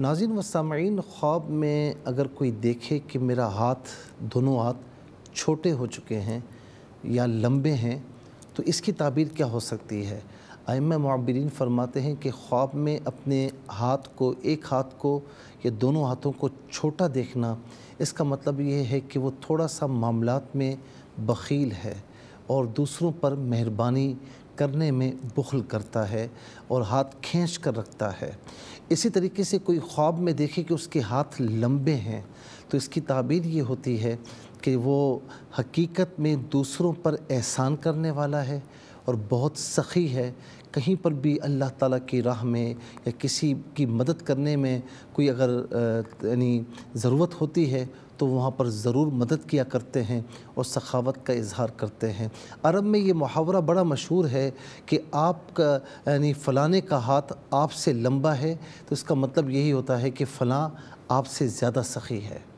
नाजिन व सामीन ख्वाब में अगर कोई देखे कि मेरा हाथ दोनों हाथ छोटे हो चुके हैं या लंबे हैं तो इसकी ताबीर क्या हो सकती है आयम मबरीन फरमाते हैं कि ख्वाब में अपने हाथ को एक हाथ को या दोनों हाथों को छोटा देखना इसका मतलब ये है कि वो थोड़ा सा मामलत में बखील है और दूसरों पर मेहरबानी करने में बुखल करता है और हाथ खींच कर रखता है इसी तरीके से कोई ख्वाब में देखे कि उसके हाथ लंबे हैं तो इसकी ताबीर ये होती है कि वो हकीकत में दूसरों पर एहसान करने वाला है और बहुत सखी है कहीं पर भी अल्लाह ताला की राह में या किसी की मदद करने में कोई अगर यानी ज़रूरत होती है तो वहाँ पर ज़रूर मदद किया करते हैं और सखावत का इजहार करते हैं अरब में ये मुहावरा बड़ा मशहूर है कि आपका यानी फ़लाने का हाथ आपसे लंबा है तो इसका मतलब यही होता है कि फ़लाँ आपसे ज़्यादा सखी है